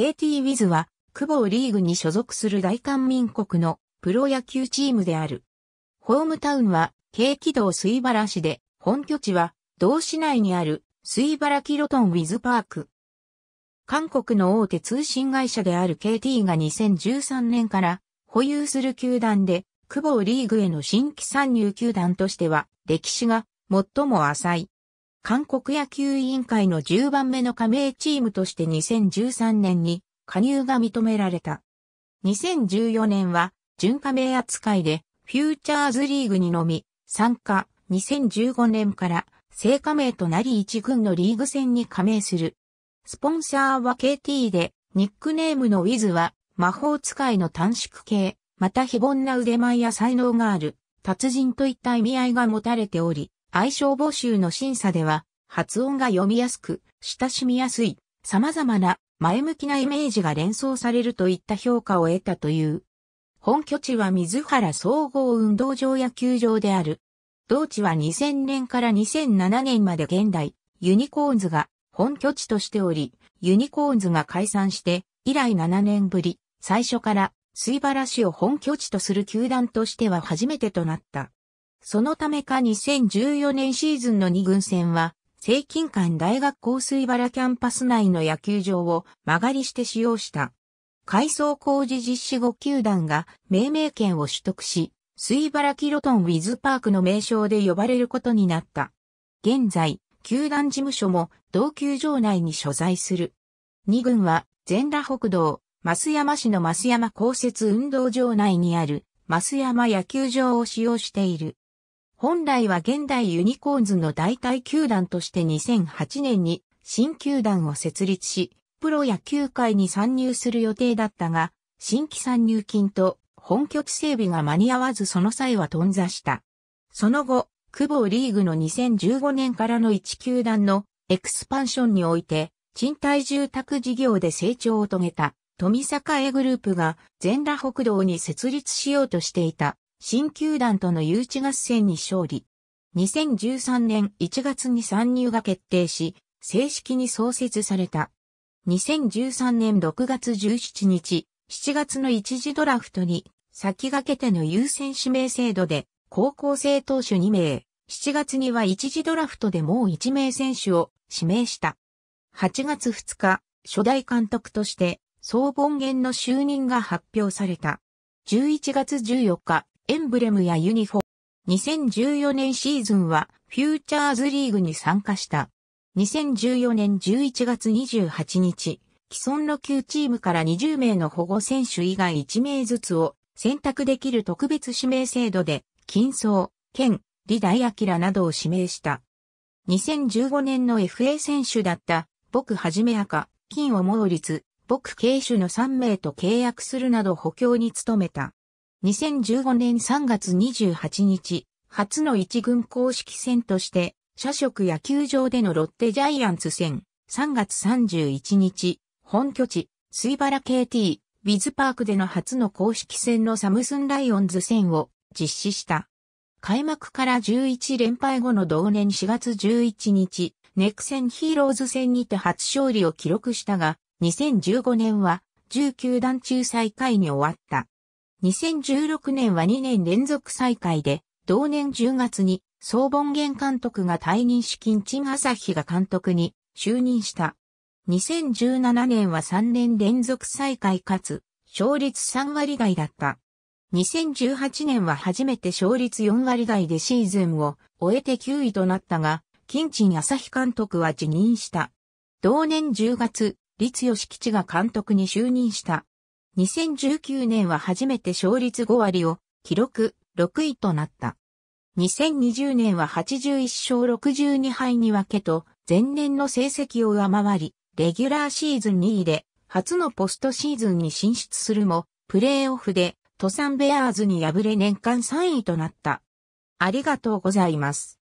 KT ウィズは、久保リーグに所属する大韓民国のプロ野球チームである。ホームタウンは、軽軌道水原市で、本拠地は、同市内にある水原キロトンウィズパーク。韓国の大手通信会社である KT が2013年から保有する球団で、久保リーグへの新規参入球団としては歴史が最も浅い。韓国野球委員会の10番目の加盟チームとして2013年に加入が認められた。2014年は準加盟扱いでフューチャーズリーグにのみ参加2015年から正加盟となり1軍のリーグ戦に加盟する。スポンサーは KT でニックネームのウィズは魔法使いの短縮系、また非凡な腕前や才能がある達人といった意味合いが持たれており、愛称募集の審査では、発音が読みやすく、親しみやすい、様々な前向きなイメージが連想されるといった評価を得たという。本拠地は水原総合運動場野球場である。同地は2000年から2007年まで現代、ユニコーンズが本拠地としており、ユニコーンズが解散して以来7年ぶり、最初から水原市を本拠地とする球団としては初めてとなった。そのためか2014年シーズンの2軍戦は、清近館大学校水原キャンパス内の野球場を曲がりして使用した。改装工事実施後球団が命名権を取得し、水原キロトンウィズパークの名称で呼ばれることになった。現在、球団事務所も同球場内に所在する。2軍は全羅北道、増山市の増山公設運動場内にある増山野球場を使用している。本来は現代ユニコーンズの代替球団として2008年に新球団を設立し、プロ野球界に参入する予定だったが、新規参入金と本拠地整備が間に合わずその際は頓挫した。その後、久保リーグの2015年からの1球団のエクスパンションにおいて、賃貸住宅事業で成長を遂げた富坂栄グループが全羅北道に設立しようとしていた新球団との誘致合戦に勝利。2013年1月に参入が決定し、正式に創設された。2013年6月17日、7月の一次ドラフトに、先駆けての優先指名制度で、高校生投手2名、7月には一次ドラフトでもう1名選手を指名した。8月2日、初代監督として、総本源の就任が発表された。11月14日、エンブレムやユニフォ。2014年シーズンはフューチャーズリーグに参加した。2014年11月28日、既存の9チームから20名の保護選手以外1名ずつを選択できる特別指名制度で、金層、イ李大明などを指名した。2015年の FA 選手だった、僕はじめ赤、金を毛率、僕慶主の3名と契約するなど補強に努めた。2015年3月28日、初の一軍公式戦として、社食野球場でのロッテジャイアンツ戦、3月31日、本拠地、水原 KT、ビズパークでの初の公式戦のサムスンライオンズ戦を実施した。開幕から11連敗後の同年4月11日、ネクセンヒーローズ戦にて初勝利を記録したが、2015年は19段中最下位に終わった。2016年は2年連続再開で、同年10月に、総本源監督が退任し金陳朝日が監督に就任した。2017年は3年連続再開かつ、勝率3割台だった。2018年は初めて勝率4割台でシーズンを終えて9位となったが、金陳朝日監督は辞任した。同年10月、立吉吉が監督に就任した。2019年は初めて勝率5割を記録6位となった。2020年は81勝62敗に分けと前年の成績を上回り、レギュラーシーズン2位で初のポストシーズンに進出するも、プレーオフでトサンベアーズに敗れ年間3位となった。ありがとうございます。